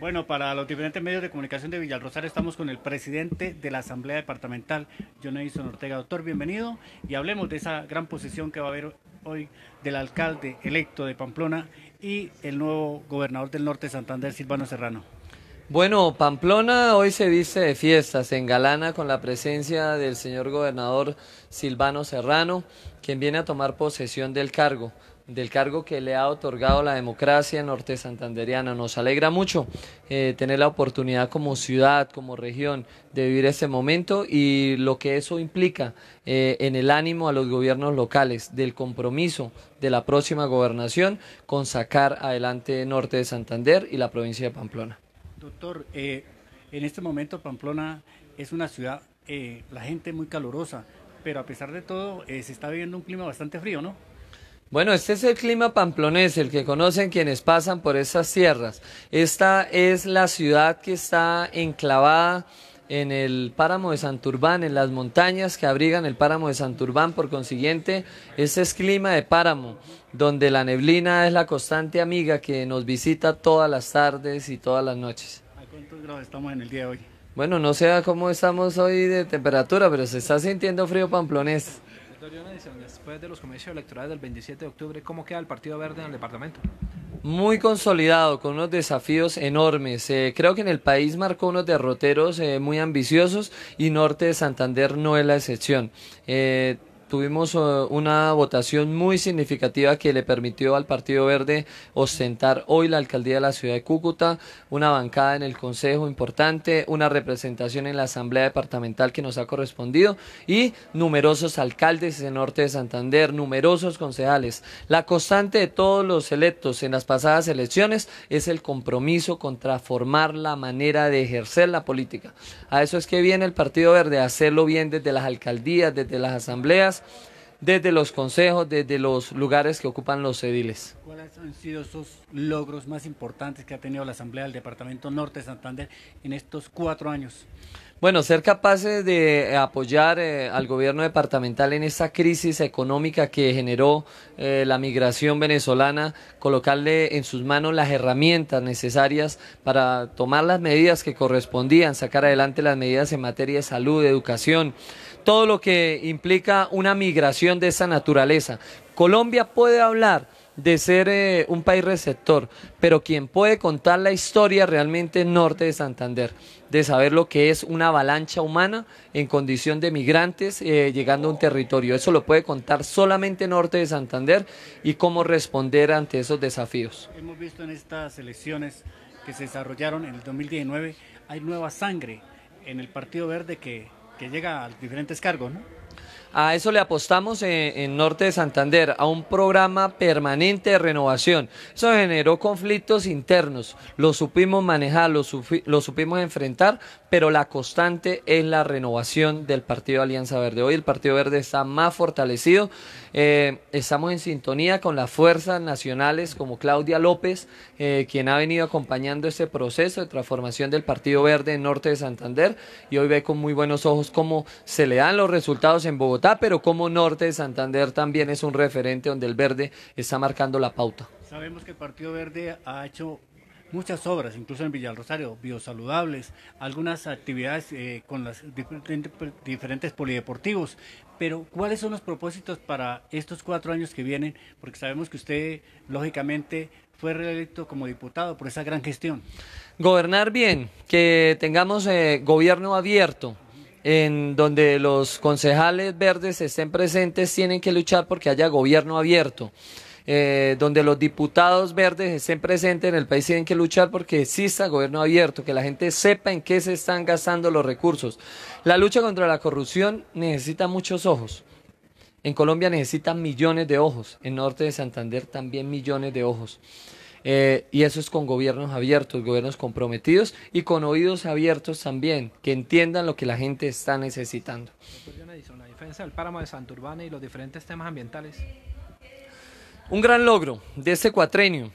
Bueno, para los diferentes medios de comunicación de Villalrosar estamos con el presidente de la Asamblea Departamental, John Ortega. Doctor, bienvenido y hablemos de esa gran posición que va a haber hoy del alcalde electo de Pamplona y el nuevo gobernador del norte de Santander, Silvano Serrano. Bueno, Pamplona hoy se dice de fiesta, se engalana con la presencia del señor gobernador Silvano Serrano, quien viene a tomar posesión del cargo del cargo que le ha otorgado la democracia norte santanderiana. Nos alegra mucho eh, tener la oportunidad como ciudad, como región, de vivir este momento y lo que eso implica eh, en el ánimo a los gobiernos locales, del compromiso de la próxima gobernación con sacar adelante norte de Santander y la provincia de Pamplona. Doctor, eh, en este momento Pamplona es una ciudad, la gente muy calurosa, pero a pesar de todo se está viviendo un clima bastante frío, ¿no? Bueno, este es el clima pamplonés, el que conocen quienes pasan por esas tierras. Esta es la ciudad que está enclavada en el páramo de Santurbán, en las montañas que abrigan el páramo de Santurbán. Por consiguiente, este es clima de páramo, donde la neblina es la constante amiga que nos visita todas las tardes y todas las noches. ¿A cuántos grados estamos en el día de hoy? Bueno, no sé cómo estamos hoy de temperatura, pero se está sintiendo frío pamplonés. Doctor después de los comicios electorales del 27 de octubre, ¿cómo queda el Partido Verde en el departamento? Muy consolidado, con unos desafíos enormes. Eh, creo que en el país marcó unos derroteros eh, muy ambiciosos y Norte de Santander no es la excepción. Eh, tuvimos eh, una votación muy significativa que le permitió al Partido Verde ostentar hoy la alcaldía de la ciudad de Cúcuta, una bancada en el Consejo importante, una representación en la Asamblea Departamental que nos ha correspondido y numerosos alcaldes en norte de Santander, numerosos concejales. La constante de todos los electos en las pasadas elecciones es el compromiso contra formar la manera de ejercer la política. A eso es que viene el Partido Verde, hacerlo bien desde las alcaldías, desde las asambleas, desde los consejos, desde los lugares que ocupan los ediles. ¿Cuáles han sido esos logros más importantes que ha tenido la Asamblea del Departamento Norte de Santander en estos cuatro años? Bueno, ser capaces de apoyar eh, al gobierno departamental en esta crisis económica que generó eh, la migración venezolana, colocarle en sus manos las herramientas necesarias para tomar las medidas que correspondían, sacar adelante las medidas en materia de salud, educación, todo lo que implica una migración de esa naturaleza. Colombia puede hablar de ser eh, un país receptor, pero quien puede contar la historia realmente norte de Santander, de saber lo que es una avalancha humana en condición de migrantes eh, llegando a un territorio. Eso lo puede contar solamente norte de Santander y cómo responder ante esos desafíos. Hemos visto en estas elecciones que se desarrollaron en el 2019, hay nueva sangre en el Partido Verde que, que llega a diferentes cargos, ¿no? A eso le apostamos en, Norte de Santander, a un programa permanente de renovación. Eso generó conflictos internos, lo supimos manejar, lo, supimos enfrentar, pero la constante es la renovación del Partido Alianza Verde. Hoy el Partido Verde está más fortalecido, eh, estamos en sintonía con las fuerzas nacionales como Claudia López, eh, quien ha venido acompañando este proceso de transformación del Partido Verde en Norte de Santander y hoy ve con muy buenos ojos cómo se le dan los resultados en Bogotá pero como norte de Santander también es un referente donde el verde está marcando la pauta. Sabemos que el Partido Verde ha hecho muchas obras, incluso en Villalrosario, biosaludables, algunas actividades eh, con los diferentes, polideportivos. Pero, ¿cuáles son los propósitos para estos cuatro años que vienen? Porque sabemos que usted, lógicamente, fue reelecto como diputado por esa gran gestión. Gobernar bien, que tengamos eh, gobierno abierto, en donde los concejales verdes estén presentes, tienen que luchar porque haya gobierno abierto. Eh, donde los diputados verdes estén presentes en el país, tienen que luchar porque exista gobierno abierto, que la gente sepa en qué se están gastando los recursos. La lucha contra la corrupción necesita muchos ojos. En Colombia necesitan millones de ojos, en Norte de Santander también millones de ojos. Eh, y eso es con gobiernos abiertos, gobiernos comprometidos y con oídos abiertos también, que entiendan lo que la gente está necesitando. la defensa del páramo de Santurbán y los diferentes temas ambientales. Un gran logro de este cuatrenio,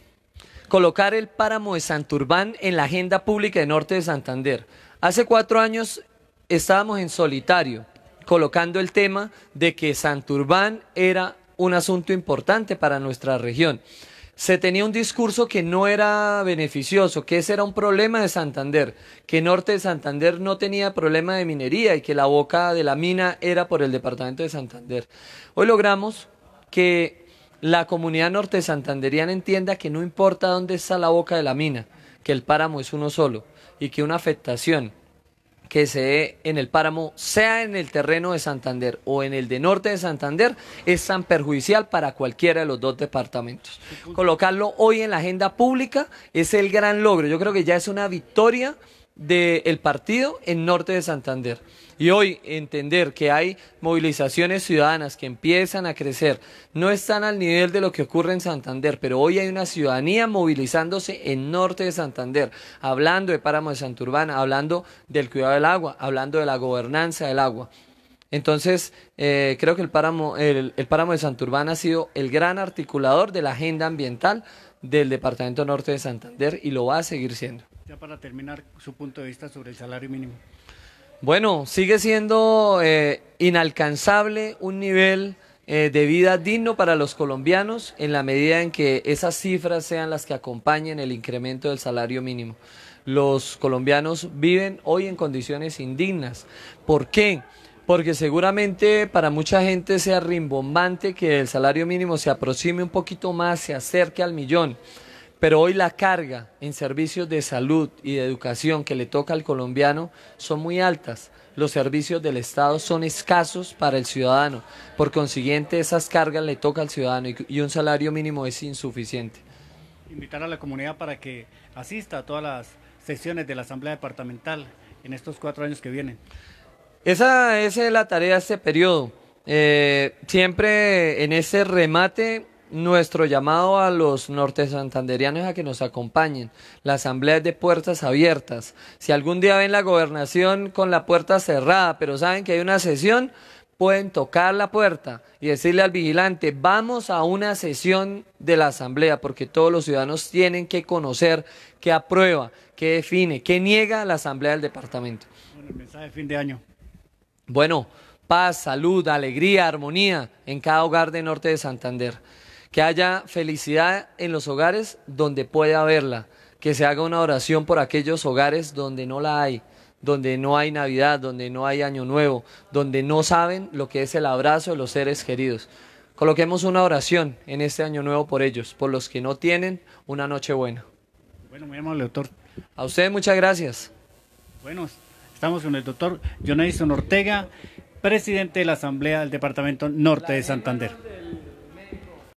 colocar el páramo de Santurbán en la agenda pública de Norte de Santander. Hace cuatro años estábamos en solitario, colocando el tema de que Santurbán era un asunto importante para nuestra región se tenía un discurso que no era beneficioso, que ese era un problema de Santander, que Norte de Santander no tenía problema de minería y que la boca de la mina era por el departamento de Santander. Hoy logramos que la comunidad norte santanderiana entienda que no importa dónde está la boca de la mina, que el páramo es uno solo y que una afectación que se dé en el páramo, sea en el terreno de Santander o en el de norte de Santander, es tan perjudicial para cualquiera de los dos departamentos. Colocarlo hoy en la agenda pública es el gran logro. Yo creo que ya es una victoria del partido en Norte de Santander. Y hoy entender que hay movilizaciones ciudadanas que empiezan a crecer, no están al nivel de lo que ocurre en Santander, pero hoy hay una ciudadanía movilizándose en Norte de Santander, hablando de Páramo de Santurbana, hablando del cuidado del agua, hablando de la gobernanza del agua. Entonces, eh, creo que el páramo, el páramo de Santurbán ha sido el gran articulador de la agenda ambiental del Departamento Norte de Santander y lo va a seguir siendo. Ya para terminar, su punto de vista sobre el salario mínimo. Bueno, sigue siendo eh, inalcanzable un nivel eh, de vida digno para los colombianos en la medida en que esas cifras sean las que acompañen el incremento del salario mínimo. Los colombianos viven hoy en condiciones indignas. ¿Por qué? porque seguramente para mucha gente sea rimbombante que el salario mínimo se aproxime un poquito más, se acerque al millón. Pero hoy la carga en servicios de salud y de educación que le toca al colombiano son muy altas. Los servicios del Estado son escasos para el ciudadano. Por consiguiente, esas cargas le toca al ciudadano y un salario mínimo es insuficiente. Invitar a la comunidad para que asista a todas las sesiones de la Asamblea Departamental en estos cuatro años que vienen. Esa, es la tarea de este periodo. Eh, siempre en ese remate, nuestro llamado a los norte santanderianos a que nos acompañen. La asamblea es de puertas abiertas. Si algún día ven la gobernación con la puerta cerrada, pero saben que hay una sesión, pueden tocar la puerta y decirle al vigilante, vamos a una sesión de la asamblea, porque todos los ciudadanos tienen que conocer que aprueba, que define, qué niega la asamblea del departamento. mensaje de fin de año. Bueno, paz, salud, alegría, armonía en cada hogar de Norte de Santander. Que haya felicidad en los hogares donde pueda haberla. Que se haga una oración por aquellos hogares donde no la hay, donde no hay Navidad, donde no hay Año Nuevo, donde no saben lo que es el abrazo de los seres queridos. Coloquemos una oración en este Año Nuevo por ellos, por los que no tienen una noche buena. Bueno, muy amable, doctor. A usted muchas gracias. Estamos con el doctor Jonaison Ortega, presidente de la Asamblea del Departamento Norte de Santander.